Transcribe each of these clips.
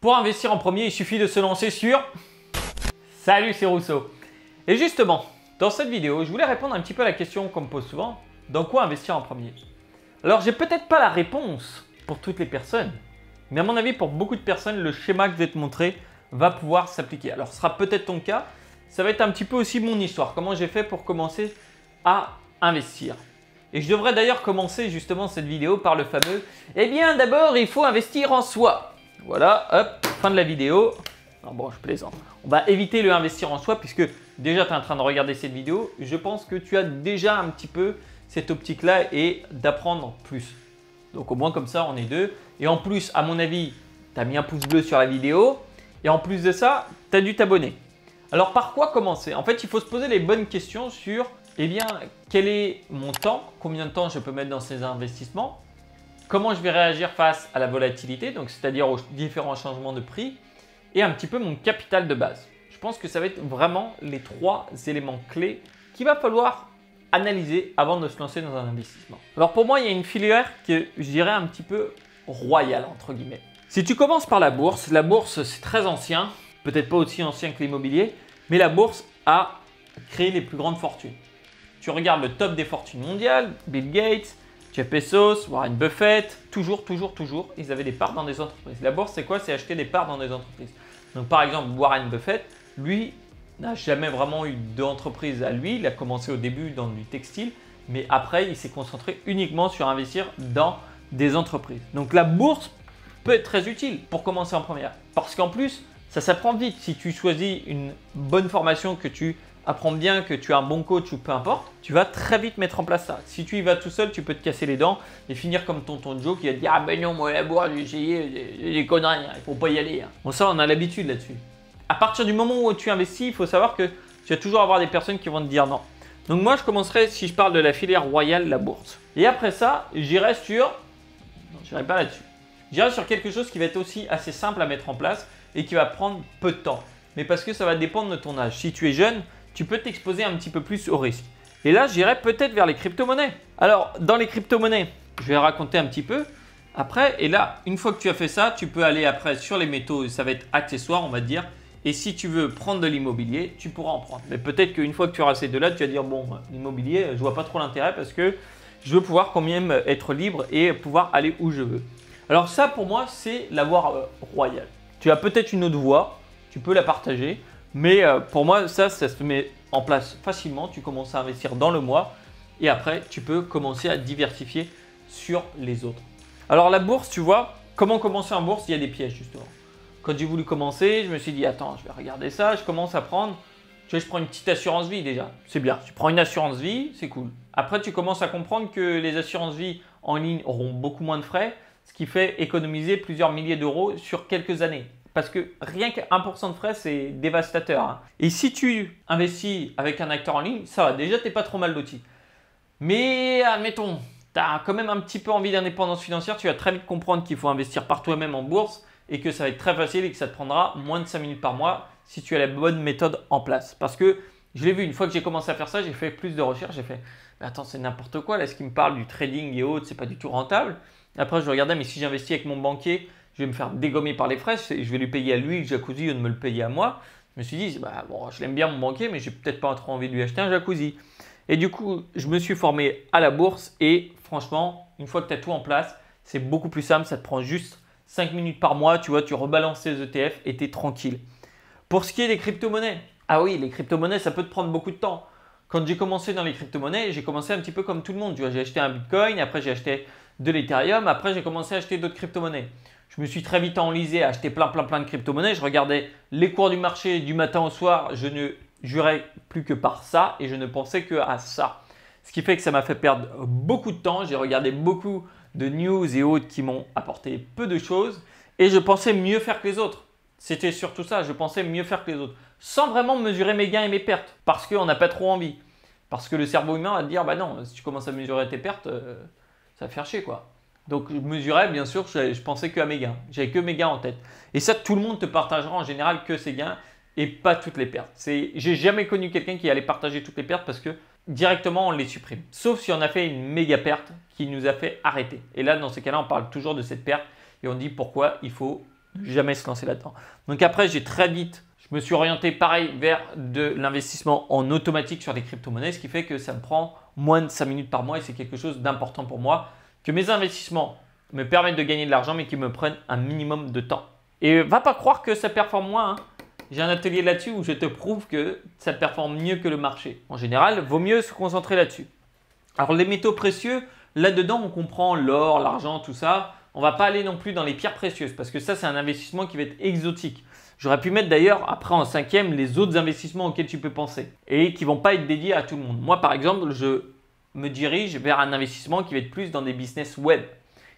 Pour investir en premier, il suffit de se lancer sur... Salut, c'est Rousseau. Et justement, dans cette vidéo, je voulais répondre un petit peu à la question qu'on me pose souvent, dans quoi investir en premier Alors, j'ai peut-être pas la réponse pour toutes les personnes, mais à mon avis, pour beaucoup de personnes, le schéma que je vais te montrer va pouvoir s'appliquer. Alors, ce sera peut-être ton cas, ça va être un petit peu aussi mon histoire, comment j'ai fait pour commencer à investir. Et je devrais d'ailleurs commencer justement cette vidéo par le fameux « Eh bien, d'abord, il faut investir en soi ». Voilà, hop, fin de la vidéo. bon, je plaisante. On va éviter de investir en soi puisque déjà tu es en train de regarder cette vidéo. Je pense que tu as déjà un petit peu cette optique-là et d'apprendre plus. Donc au moins comme ça, on est deux. Et en plus, à mon avis, tu as mis un pouce bleu sur la vidéo. Et en plus de ça, tu as dû t'abonner. Alors par quoi commencer En fait, il faut se poser les bonnes questions sur, eh bien, quel est mon temps Combien de temps je peux mettre dans ces investissements comment je vais réagir face à la volatilité, donc c'est-à-dire aux différents changements de prix, et un petit peu mon capital de base. Je pense que ça va être vraiment les trois éléments clés qu'il va falloir analyser avant de se lancer dans un investissement. Alors pour moi, il y a une filière que je dirais, un petit peu royale, entre guillemets. Si tu commences par la bourse, la bourse c'est très ancien, peut-être pas aussi ancien que l'immobilier, mais la bourse a créé les plus grandes fortunes. Tu regardes le top des fortunes mondiales, Bill Gates, Jeff Bezos, Warren Buffett, toujours, toujours, toujours, ils avaient des parts dans des entreprises. La bourse, c'est quoi C'est acheter des parts dans des entreprises. Donc par exemple, Warren Buffett, lui, n'a jamais vraiment eu d'entreprise à lui. Il a commencé au début dans du textile, mais après, il s'est concentré uniquement sur investir dans des entreprises. Donc la bourse peut être très utile pour commencer en première. Parce qu'en plus, ça s'apprend vite. Si tu choisis une bonne formation que tu apprends bien que tu as un bon coach ou peu importe, tu vas très vite mettre en place ça. Si tu y vas tout seul, tu peux te casser les dents et finir comme tonton Joe qui va te dire Ah ben non, moi la boire, j'ai essayé, des conneries, hein, il faut pas y aller. Hein. Bon, ça, on a l'habitude là-dessus. À partir du moment où tu investis, il faut savoir que tu vas toujours avoir des personnes qui vont te dire non. Donc, moi, je commencerai, si je parle de la filière royale, la bourse. Et après ça, j'irai sur. Non, j'irai pas là-dessus. J'irai sur quelque chose qui va être aussi assez simple à mettre en place et qui va prendre peu de temps. Mais parce que ça va dépendre de ton âge. Si tu es jeune, tu peux t'exposer un petit peu plus au risque. Et là, j'irai peut-être vers les crypto-monnaies. Alors, dans les crypto-monnaies, je vais raconter un petit peu. Après, et là, une fois que tu as fait ça, tu peux aller après sur les métaux, ça va être accessoire, on va dire. Et si tu veux prendre de l'immobilier, tu pourras en prendre. Mais peut-être qu'une fois que tu auras assez de là tu vas dire bon, l'immobilier, je vois pas trop l'intérêt parce que je veux pouvoir quand même être libre et pouvoir aller où je veux. Alors ça, pour moi, c'est la voie royale. Tu as peut-être une autre voie, tu peux la partager. Mais euh, pour moi, ça, ça se met en place facilement. Tu commences à investir dans le mois et après, tu peux commencer à diversifier sur les autres. Alors la bourse, tu vois, comment commencer en bourse Il y a des pièges justement. Quand j'ai voulu commencer, je me suis dit attends, je vais regarder ça, je commence à prendre. Tu vois, je prends une petite assurance vie déjà. C'est bien. Tu prends une assurance vie, c'est cool. Après, tu commences à comprendre que les assurances vie en ligne auront beaucoup moins de frais, ce qui fait économiser plusieurs milliers d'euros sur quelques années. Parce que rien qu'un 1 de frais, c'est dévastateur. Hein. Et si tu investis avec un acteur en ligne, ça va, déjà, t'es pas trop mal d'outils. Mais admettons, tu as quand même un petit peu envie d'indépendance financière, tu vas très vite comprendre qu'il faut investir par toi-même en bourse et que ça va être très facile et que ça te prendra moins de 5 minutes par mois si tu as la bonne méthode en place. Parce que je l'ai vu, une fois que j'ai commencé à faire ça, j'ai fait plus de recherches, j'ai fait, mais attends, c'est n'importe quoi, là, ce qui me parle du trading et autres, c'est pas du tout rentable. Après, je regardais, mais si j'investis avec mon banquier, je vais me faire dégommer par les fraises, et je vais lui payer à lui le jacuzzi au de me le payer à moi. Je me suis dit, bah, bon, je l'aime bien mon banquier, mais j'ai peut-être pas trop envie de lui acheter un jacuzzi. Et du coup, je me suis formé à la bourse et franchement, une fois que tu as tout en place, c'est beaucoup plus simple, ça te prend juste 5 minutes par mois, tu vois, tu rebalances les ETF et tu es tranquille. Pour ce qui est des crypto-monnaies, ah oui, les crypto-monnaies, ça peut te prendre beaucoup de temps. Quand j'ai commencé dans les crypto-monnaies, j'ai commencé un petit peu comme tout le monde. Tu vois, j'ai acheté un Bitcoin, après j'ai acheté de l'Ethereum, après j'ai commencé à acheter d'autres crypto-monnaies. Je me suis très vite enlisé à acheter plein, plein, plein de crypto-monnaies. Je regardais les cours du marché du matin au soir. Je ne jurais plus que par ça et je ne pensais que à ça. Ce qui fait que ça m'a fait perdre beaucoup de temps. J'ai regardé beaucoup de news et autres qui m'ont apporté peu de choses et je pensais mieux faire que les autres. C'était surtout ça, je pensais mieux faire que les autres, sans vraiment mesurer mes gains et mes pertes, parce qu'on n'a pas trop envie. Parce que le cerveau humain va te dire, bah non, si tu commences à mesurer tes pertes, euh, ça va faire chier quoi. Donc je mesurais, bien sûr, je, pensais que à mes gains. J'avais que mes gains en tête. Et ça, tout le monde te partagera en général que ses gains et pas toutes les pertes. C'est, j'ai jamais connu quelqu'un qui allait partager toutes les pertes parce que directement on les supprime. Sauf si on a fait une méga perte qui nous a fait arrêter. Et là, dans ces cas-là, on parle toujours de cette perte et on dit pourquoi il faut jamais se lancer là-dedans. Donc après, j'ai très vite, je me suis orienté pareil vers de l'investissement en automatique sur les crypto-monnaies, ce qui fait que ça me prend moins de 5 minutes par mois et c'est quelque chose d'important pour moi que mes investissements me permettent de gagner de l'argent, mais qui me prennent un minimum de temps. Et va pas croire que ça performe moins. Hein. J'ai un atelier là-dessus où je te prouve que ça performe mieux que le marché. En général, vaut mieux se concentrer là-dessus. Alors les métaux précieux, là-dedans, on comprend l'or, l'argent, tout ça. On va pas aller non plus dans les pierres précieuses parce que ça, c'est un investissement qui va être exotique. J'aurais pu mettre d'ailleurs après en cinquième les autres investissements auxquels tu peux penser et qui vont pas être dédiés à tout le monde. Moi, par exemple, je me dirige vers un investissement qui va être plus dans des business web,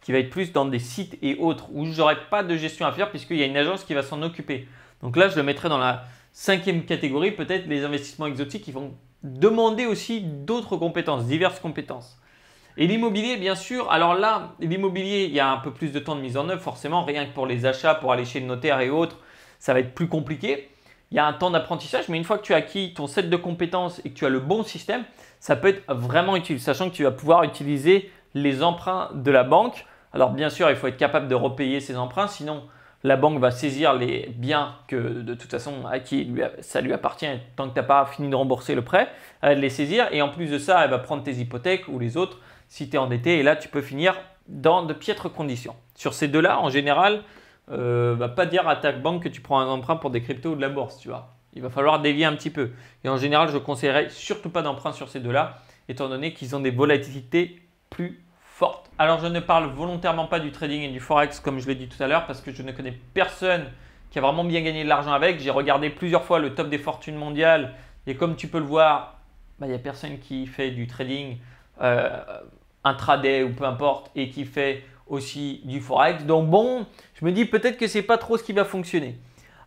qui va être plus dans des sites et autres, où je pas de gestion à faire puisqu'il y a une agence qui va s'en occuper. Donc là, je le mettrai dans la cinquième catégorie, peut-être les investissements exotiques qui vont demander aussi d'autres compétences, diverses compétences. Et l'immobilier, bien sûr, alors là, l'immobilier, il y a un peu plus de temps de mise en œuvre, forcément, rien que pour les achats, pour aller chez le notaire et autres, ça va être plus compliqué il y a un temps d'apprentissage, mais une fois que tu as acquis ton set de compétences et que tu as le bon système, ça peut être vraiment utile, sachant que tu vas pouvoir utiliser les emprunts de la banque. Alors bien sûr, il faut être capable de repayer ces emprunts, sinon la banque va saisir les biens que de toute façon à qui ça lui appartient tant que tu n'as pas fini de rembourser le prêt, elle les saisir et en plus de ça, elle va prendre tes hypothèques ou les autres si tu es endetté et là tu peux finir dans de piètres conditions. Sur ces deux-là, en général, va euh, bah, pas dire à ta banque que tu prends un emprunt pour des cryptos ou de la bourse, tu vois. Il va falloir dévier un petit peu. Et en général, je ne conseillerais surtout pas d'emprunt sur ces deux-là, étant donné qu'ils ont des volatilités plus fortes. Alors, je ne parle volontairement pas du trading et du forex, comme je l'ai dit tout à l'heure, parce que je ne connais personne qui a vraiment bien gagné de l'argent avec. J'ai regardé plusieurs fois le top des fortunes mondiales, et comme tu peux le voir, bah, il y n'y a personne qui fait du trading euh, intraday ou peu importe, et qui fait aussi du forex. Donc bon, je me dis peut-être que ce c'est pas trop ce qui va fonctionner.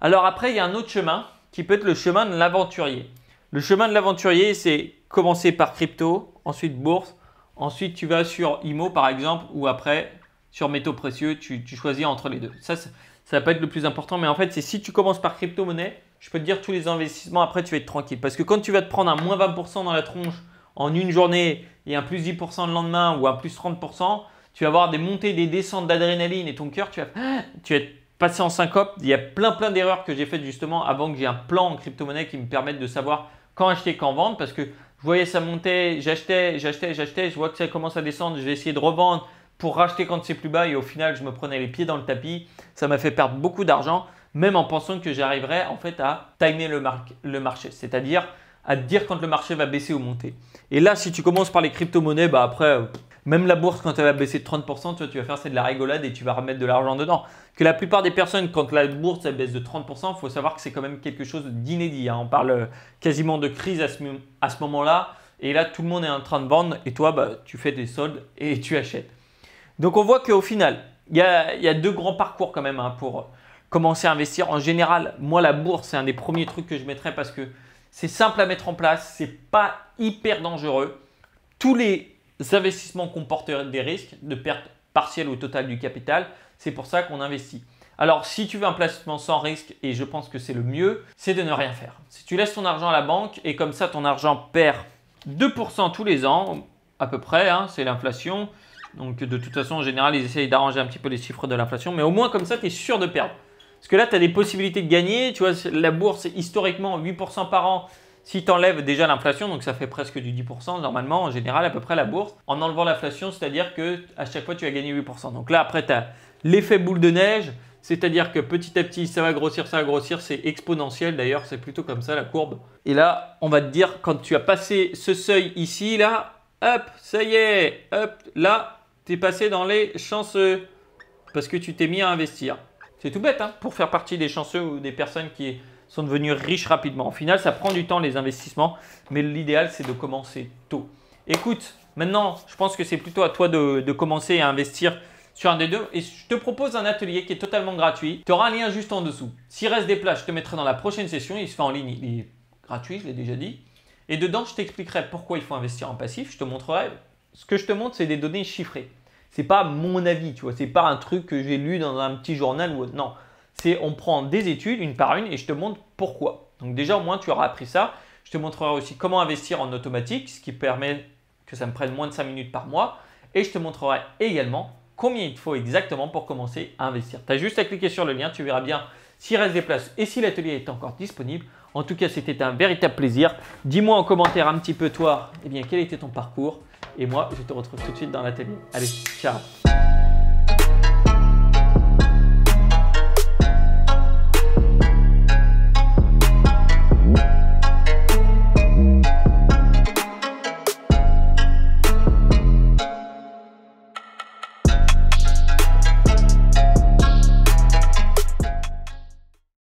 Alors après, il y a un autre chemin qui peut être le chemin de l'aventurier. Le chemin de l'aventurier, c'est commencer par crypto, ensuite bourse, ensuite tu vas sur IMO par exemple, ou après sur métaux précieux, tu, choisis entre les deux. Ça, ça, va pas être le plus important, mais en fait, c'est si tu commences par crypto-monnaie, je peux te dire tous les investissements, après tu vas être tranquille. Parce que quand tu vas te prendre un moins 20% dans la tronche en une journée et un plus 10% le lendemain ou un plus 30%, tu vas avoir des montées, des descentes d'adrénaline et ton cœur, tu vas, ah, tu être passé en syncope. Il y a plein plein d'erreurs que j'ai faites justement avant que j'ai un plan en crypto-monnaie qui me permette de savoir quand acheter, quand vendre, parce que je voyais ça monter, j'achetais, j'achetais, j'achetais, je vois que ça commence à descendre, je vais essayer de revendre pour racheter quand c'est plus bas et au final je me prenais les pieds dans le tapis. Ça m'a fait perdre beaucoup d'argent, même en pensant que j'arriverais en fait à timer le, marché, c'est-à-dire à dire quand le marché va baisser ou monter. Et là, si tu commences par les crypto-monnaies, bah après, même la bourse, quand elle va baisser de 30%, tu, tu vas faire c'est de la rigolade et tu vas remettre de l'argent dedans. Que la plupart des personnes, quand la bourse elle baisse de 30%, il faut savoir que c'est quand même quelque chose d'inédit. Hein. On parle euh, quasiment de crise à ce, à ce moment-là. Et là, tout le monde est en train de vendre et toi, bah, tu fais des soldes et tu achètes. Donc on voit qu'au final, il y, a, deux grands parcours quand même hein, pour commencer à investir. En général, moi, la bourse, c'est un des premiers trucs que je mettrais parce que c'est simple à mettre en place, c'est pas hyper dangereux. Tous les investissements comportent des risques de perte partielle ou totale du capital. C'est pour ça qu'on investit. Alors, si tu veux un placement sans risque, et je pense que c'est le mieux, c'est de ne rien faire. Si tu laisses ton argent à la banque, et comme ça, ton argent perd 2% tous les ans, à peu près, hein, c'est l'inflation. Donc, de toute façon, en général, ils essayent d'arranger un petit peu les chiffres de l'inflation, mais au moins, comme ça, tu es sûr de perdre. Parce que là, tu as des possibilités de gagner. Tu vois, la bourse, historiquement, 8% par an, si tu enlèves déjà l'inflation, donc ça fait presque du 10%, normalement, en général, à peu près la bourse, en enlevant l'inflation, c'est-à-dire que à chaque fois, tu as gagné 8%. Donc là, après, tu as l'effet boule de neige, c'est-à-dire que petit à petit, ça va grossir, ça va grossir, c'est exponentiel d'ailleurs, c'est plutôt comme ça la courbe. Et là, on va te dire, quand tu as passé ce seuil ici, là, hop, ça y est, hop, là, tu es passé dans les chanceux, parce que tu t'es mis à investir. C'est tout bête, hein, pour faire partie des chanceux ou des personnes qui sont devenus riches rapidement. Au final, ça prend du temps les investissements, mais l'idéal c'est de commencer tôt. Écoute, maintenant, je pense que c'est plutôt à toi de, commencer à investir sur un des deux. Et je te propose un atelier qui est totalement gratuit. Tu auras un lien juste en dessous. S'il reste des places, je te mettrai dans la prochaine session. Il se fait en ligne, il est gratuit, je l'ai déjà dit. Et dedans, je t'expliquerai pourquoi il faut investir en passif. Je te montrerai. Ce que je te montre, c'est des données chiffrées. Ce n'est pas mon avis, tu vois. n'est pas un truc que j'ai lu dans un petit journal ou autre. Non c'est on prend des études une par une et je te montre pourquoi. Donc déjà au moins tu auras appris ça. Je te montrerai aussi comment investir en automatique, ce qui permet que ça me prenne moins de 5 minutes par mois. Et je te montrerai également combien il te faut exactement pour commencer à investir. Tu as juste à cliquer sur le lien, tu verras bien s'il reste des places et si l'atelier est encore disponible. En tout cas, c'était un véritable plaisir. Dis-moi en commentaire un petit peu toi, eh bien, quel était ton parcours. Et moi, je te retrouve tout de suite dans l'atelier. Allez, ciao